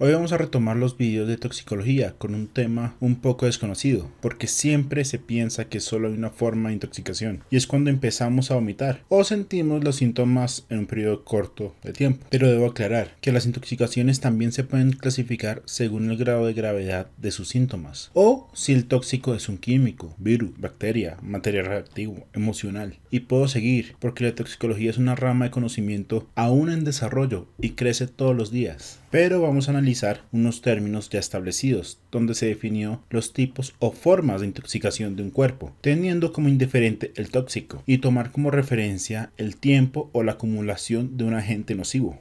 Hoy vamos a retomar los vídeos de toxicología con un tema un poco desconocido, porque siempre se piensa que solo hay una forma de intoxicación, y es cuando empezamos a vomitar o sentimos los síntomas en un periodo corto de tiempo. Pero debo aclarar que las intoxicaciones también se pueden clasificar según el grado de gravedad de sus síntomas, o si el tóxico es un químico, virus, bacteria, material reactivo, emocional, y puedo seguir, porque la toxicología es una rama de conocimiento aún en desarrollo y crece todos los días pero vamos a analizar unos términos ya establecidos, donde se definió los tipos o formas de intoxicación de un cuerpo, teniendo como indiferente el tóxico y tomar como referencia el tiempo o la acumulación de un agente nocivo.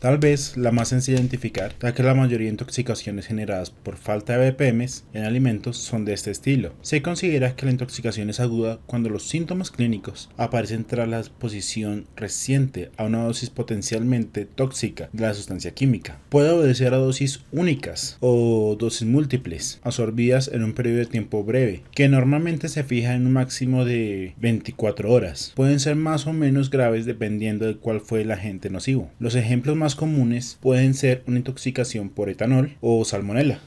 Tal vez la más sencilla de identificar, ya que la mayoría de intoxicaciones generadas por falta de BPMs en alimentos son de este estilo. Se considera que la intoxicación es aguda cuando los síntomas clínicos aparecen tras la exposición reciente a una dosis potencialmente tóxica de la sustancia química. Puede obedecer a dosis únicas o dosis múltiples, absorbidas en un periodo de tiempo breve, que normalmente se fija en un máximo de 24 horas. Pueden ser más o menos graves dependiendo de cuál fue el agente nocivo. Los ejemplos más comunes pueden ser una intoxicación por etanol o salmonela.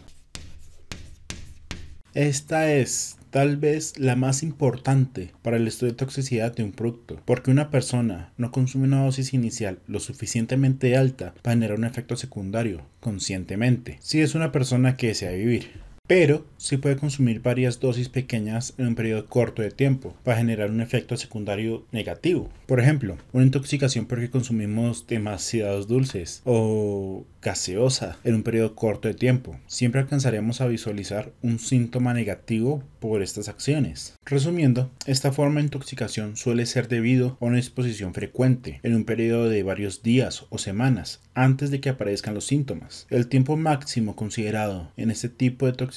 Esta es tal vez la más importante para el estudio de toxicidad de un producto, porque una persona no consume una dosis inicial lo suficientemente alta para generar un efecto secundario conscientemente, si es una persona que desea vivir pero se puede consumir varias dosis pequeñas en un periodo corto de tiempo para generar un efecto secundario negativo. Por ejemplo, una intoxicación porque consumimos demasiados dulces o gaseosa en un periodo corto de tiempo. Siempre alcanzaremos a visualizar un síntoma negativo por estas acciones. Resumiendo, esta forma de intoxicación suele ser debido a una exposición frecuente en un periodo de varios días o semanas antes de que aparezcan los síntomas. El tiempo máximo considerado en este tipo de toxicidad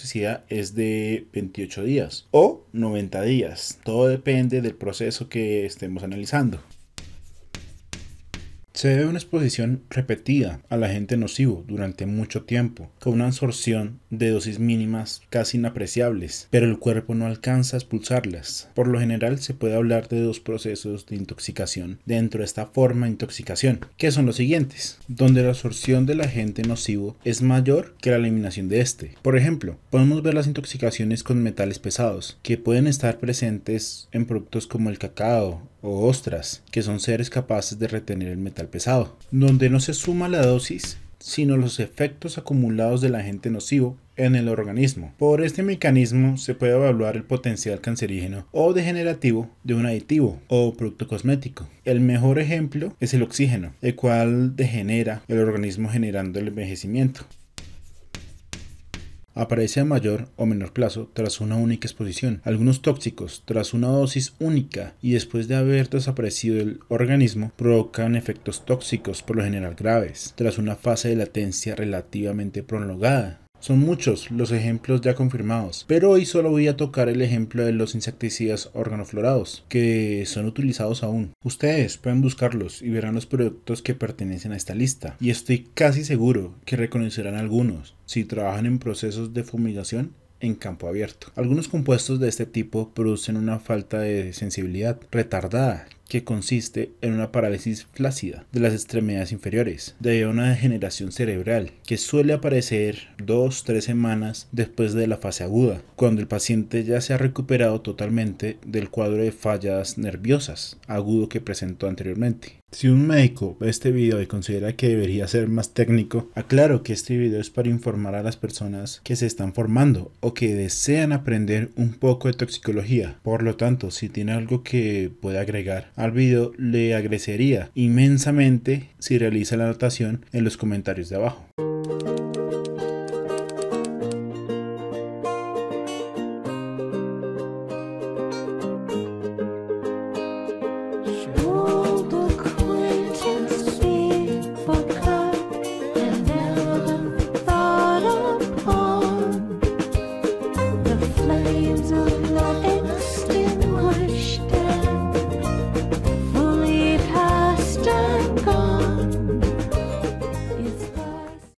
es de 28 días o 90 días. Todo depende del proceso que estemos analizando. Se debe a una exposición repetida al agente nocivo durante mucho tiempo, con una absorción de dosis mínimas casi inapreciables, pero el cuerpo no alcanza a expulsarlas. Por lo general se puede hablar de dos procesos de intoxicación dentro de esta forma de intoxicación, que son los siguientes, donde la absorción del agente nocivo es mayor que la eliminación de este. Por ejemplo, podemos ver las intoxicaciones con metales pesados, que pueden estar presentes en productos como el cacao, o ostras, que son seres capaces de retener el metal pesado, donde no se suma la dosis, sino los efectos acumulados del agente nocivo en el organismo. Por este mecanismo se puede evaluar el potencial cancerígeno o degenerativo de un aditivo o producto cosmético. El mejor ejemplo es el oxígeno, el cual degenera el organismo generando el envejecimiento aparece a mayor o menor plazo tras una única exposición, algunos tóxicos tras una dosis única y después de haber desaparecido el organismo provocan efectos tóxicos por lo general graves, tras una fase de latencia relativamente prolongada son muchos los ejemplos ya confirmados, pero hoy solo voy a tocar el ejemplo de los insecticidas organoflorados, que son utilizados aún. Ustedes pueden buscarlos y verán los productos que pertenecen a esta lista, y estoy casi seguro que reconocerán algunos si trabajan en procesos de fumigación en campo abierto. Algunos compuestos de este tipo producen una falta de sensibilidad retardada que consiste en una parálisis flácida de las extremidades inferiores, debido a una degeneración cerebral que suele aparecer dos, tres semanas después de la fase aguda, cuando el paciente ya se ha recuperado totalmente del cuadro de fallas nerviosas agudo que presentó anteriormente. Si un médico ve este video y considera que debería ser más técnico, aclaro que este video es para informar a las personas que se están formando o que desean aprender un poco de toxicología. Por lo tanto, si tiene algo que puede agregar al video, le agradecería inmensamente si realiza la anotación en los comentarios de abajo.